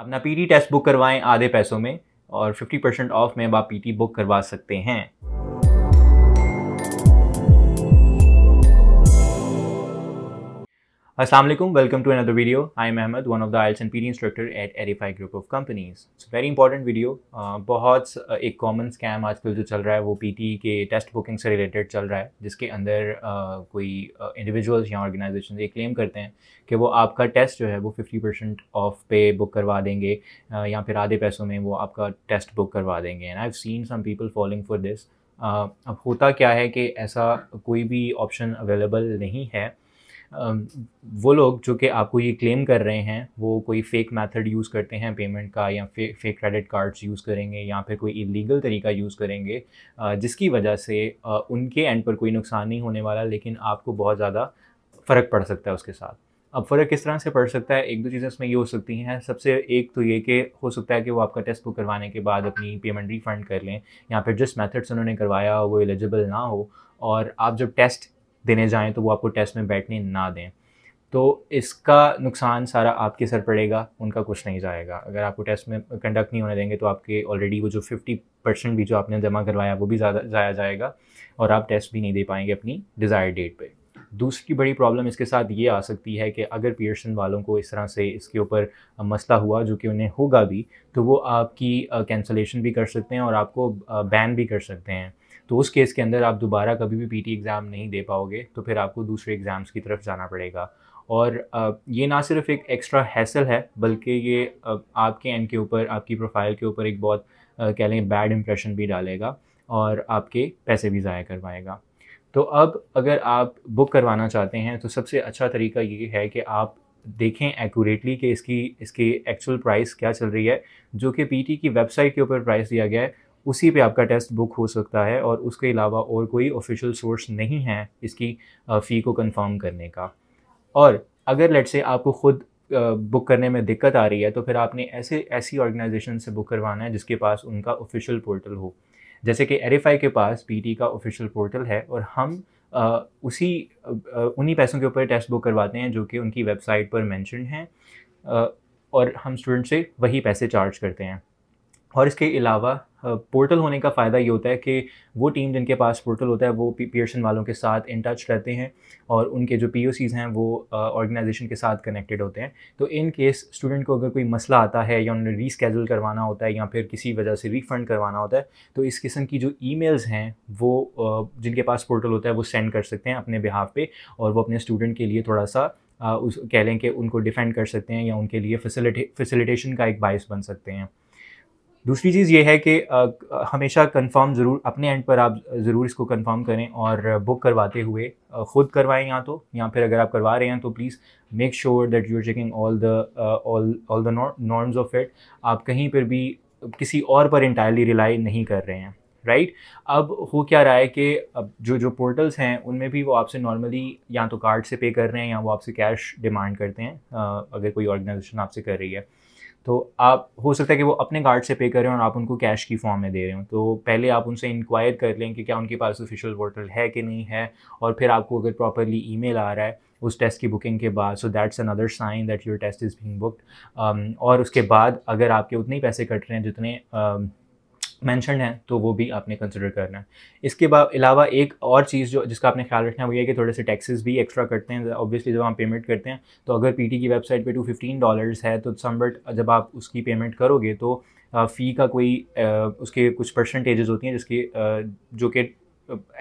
अपना PT test book करवाएं आधे पैसों में और 50 परसेंट ऑफ में अब आप पीटी बुक करवा सकते हैं Assalamualaikum, welcome to another video. I am Ahmed, one of the IELTS and PD instructor at Edify Group of Companies. It's a very important video. Uh, बहुत uh, एक common scam आजकल जो चल रहा है वो PT के test booking से related चल रहा है जिसके अंदर uh, कोई uh, individuals या organizations ये claim करते हैं कि वो आपका test जो है वो 50% परसेंट ऑफ पे बुक करवा देंगे uh, या फिर आधे पैसों में वो आपका test book करवा देंगे and I have seen some people following for this अब होता क्या है कि ऐसा कोई भी ऑप्शन अवेलेबल नहीं है वो लोग जो कि आपको ये क्लेम कर रहे हैं वो कोई फेक मेथड यूज़ करते हैं पेमेंट का या फे, फेक क्रेडिट कार्ड्स यूज़ करेंगे या फिर कोई इलीगल तरीका यूज़ करेंगे जिसकी वजह से उनके एंड पर कोई नुकसान नहीं होने वाला लेकिन आपको बहुत ज़्यादा फ़र्क पड़ सकता है उसके साथ अब फ़र्क किस तरह से पड़ सकता है एक दो चीज़ें इसमें ये हो सकती हैं सबसे एक तो ये कि हो सकता है कि वो आपका टेस्ट बुक करवाने के बाद अपनी पेमेंट रिफ़ंड कर लें या फिर जिस मेथड से उन्होंने करवाया वो एलिजिबल ना हो और आप जब टेस्ट देने जाएँ तो वो आपको टेस्ट में बैठने ना दें तो इसका नुकसान सारा आपके सर पड़ेगा उनका कुछ नहीं जाएगा अगर आपको टेस्ट में कंडक्ट नहीं होने देंगे तो आपके ऑलरेडी वो जो फिफ्टी परसेंट भी जो आपने जमा करवाया वो भी ज़्यादा जाया जाएगा और आप टेस्ट भी नहीं दे पाएंगे अपनी डिज़ायर डेट पर दूसरी बड़ी प्रॉब्लम इसके साथ ये आ सकती है कि अगर पियर्सन वालों को इस तरह से इसके ऊपर मसला हुआ जो कि उन्हें होगा भी तो वो आपकी कैंसलेशन भी कर सकते हैं और आपको बैन भी कर सकते हैं तो उस केस के अंदर आप दोबारा कभी भी पीटी एग्ज़ाम नहीं दे पाओगे तो फिर आपको दूसरे एग्ज़ाम्स की तरफ जाना पड़ेगा और ये ना सिर्फ एक एक्स्ट्रा हैसल है बल्कि ये आपके एंड के ऊपर आपकी प्रोफाइल के ऊपर एक बहुत कह लें बैड इम्प्रेशन भी डालेगा और आपके पैसे भी ज़ाया करवाएगा तो अब अगर आप बुक करवाना चाहते हैं तो सबसे अच्छा तरीका ये है कि आप देखें एक्यूरेटली कि इसकी इसकी एक्चुअल प्राइस क्या चल रही है जो कि पीटी की वेबसाइट के ऊपर प्राइस दिया गया है उसी पे आपका टेस्ट बुक हो सकता है और उसके अलावा और कोई ऑफिशियल सोर्स नहीं है इसकी फ़ी को कंफर्म करने का और अगर लेट से आपको ख़ुद बुक करने में दिक्कत आ रही है तो फिर आपने ऐसे ऐसी ऑर्गेनाइजेशन से बुक करवाना है जिसके पास उनका ऑफिशियल पोर्टल हो जैसे कि एरिफाई के पास पी का ऑफिशियल पोर्टल है और हम आ, उसी उन्हीं पैसों के ऊपर टेस्ट बुक करवाते हैं जो कि उनकी वेबसाइट पर मैंशन हैं और हम स्टूडेंट से वही पैसे चार्ज करते हैं और इसके अलावा पोर्टल होने का फ़ायदा ये होता है कि वो टीम जिनके पास पोर्टल होता है वो पियर्सन वालों के साथ इन टच रहते हैं और उनके जो पी हैं वो ऑर्गेनाइजेशन के साथ कनेक्टेड होते हैं तो इन केस स्टूडेंट को अगर कोई मसला आता है या उन्हें रीस्केजल करवाना होता है या फिर किसी वजह से रिफ़ंड करवाना होता है तो इस किस्म की जो ई हैं वो जिनके पास पोर्टल होता है वो सेंड कर सकते हैं अपने बिहाफ पे और वो अपने स्टूडेंट के लिए थोड़ा सा उस कह लें कि उनको डिफेंड कर सकते हैं या उनके लिए फैसिलिटेशन का एक बायस बन सकते हैं दूसरी चीज़ ये है कि हमेशा कंफर्म ज़रूर अपने एंड पर आप ज़रूर इसको कंफर्म करें और बुक करवाते हुए ख़ुद करवाएं या तो या फिर अगर आप करवा रहे हैं तो please make sure that you are checking all the all all the norms of it आप कहीं पर भी किसी और पर इंटायरली रिलाई नहीं कर रहे हैं राइट right? अब हो क्या रहा है कि अब जो जो पोर्टल्स हैं उनमें भी वो आपसे नॉर्मली या तो कार्ड से पे कर रहे हैं या वो आपसे कैश डिमांड करते हैं अगर कोई ऑर्गेनाइजेशन आपसे कर रही है तो आप हो सकता है कि वो अपने कार्ड से पे कर रहे हो और आप उनको कैश की फॉर्म में दे रहे हो तो पहले आप उनसे इंक्वायर कर लें कि क्या उनके पास ऑफिशियल पोर्टल है कि नहीं है और फिर आपको अगर प्रॉपरली ई आ रहा है उस टेस्ट की बुकिंग के बाद so that's another sign that your test is being booked और उसके बाद अगर आपके उतने ही पैसे कट रहे हैं जितने uh, मैंशन हैं तो वो भी आपने कंसिडर करना है इसके अलावा एक और चीज़ जो जिसका आपने ख्याल रखना है वो ये कि थोड़े से टैक्सेस भी एक्स्ट्रा कटते हैं ऑब्वियसली जब आप पेमेंट करते हैं तो अगर टी की वेबसाइट पे टू फिफ्टीन डॉलर्स है तो समबट जब आप उसकी पेमेंट करोगे तो फ़ी का कोई उसके कुछ परसेंटेजेस होती हैं जिसकी जो कि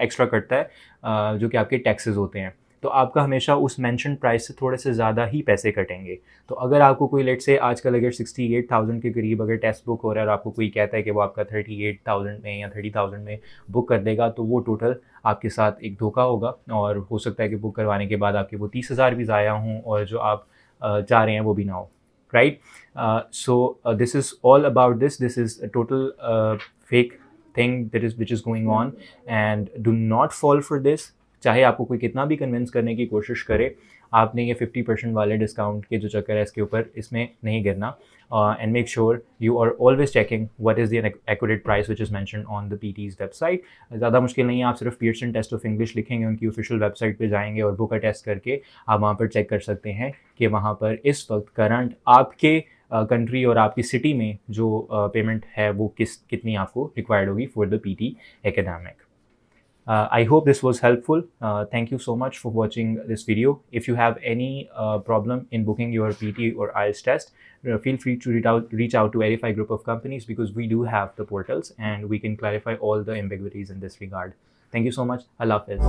एक्स्ट्रा कटता है जो कि आपके टैक्सेस होते हैं तो आपका हमेशा उस मैंशन प्राइस से थोड़े से ज़्यादा ही पैसे कटेंगे तो अगर आपको कोई लेट से आज कल अगर सिक्सटी एट थाउजेंड के करीब अगर टेस्ट बुक हो रहा है और आपको कोई कहता है कि वो आपका थर्टी एट थाउजेंड में या थर्टी थाउजेंड में बुक कर देगा तो वो टोटल आपके साथ एक धोखा होगा और हो सकता है कि बुक करवाने के बाद आपके वो तीस हज़ार भी ज़ाया हों और जो आप चाह रहे हैं वो भी ना हो right so this is all about this this is total fake thing that is which is going on and do going fall for this चाहे आपको कोई कितना भी कन्विंस करने की कोशिश करे आपने ये फिफ्टी परसेंट वाले डिस्काउंट के जो चक्कर है इसके ऊपर इसमें नहीं गिरना and make sure you are always checking what is the accurate price which is mentioned on the PTE's website ज़्यादा मुश्किल नहीं है आप सिर्फ पीर्सन टेस्ट ऑफ इंग्लिश लिखेंगे उनकी ऑफिशियल वेबसाइट पर जाएंगे और बुक का टेस्ट करके आप वहाँ पर चेक कर सकते हैं कि वहाँ पर इस वक्त करंट आपके कंट्री uh, और आपकी सिटी में जो पेमेंट uh, है वो किस कितनी आपको रिक्वायर्ड होगी for the PT academic Uh, I hope this was helpful. Uh, thank you so much for watching this video. If you have any uh, problem in booking your PT or IELTS test, uh, feel free to reach out, reach out to Verify Group of Companies because we do have the portals and we can clarify all the ambiguities in this regard. Thank you so much. I love this.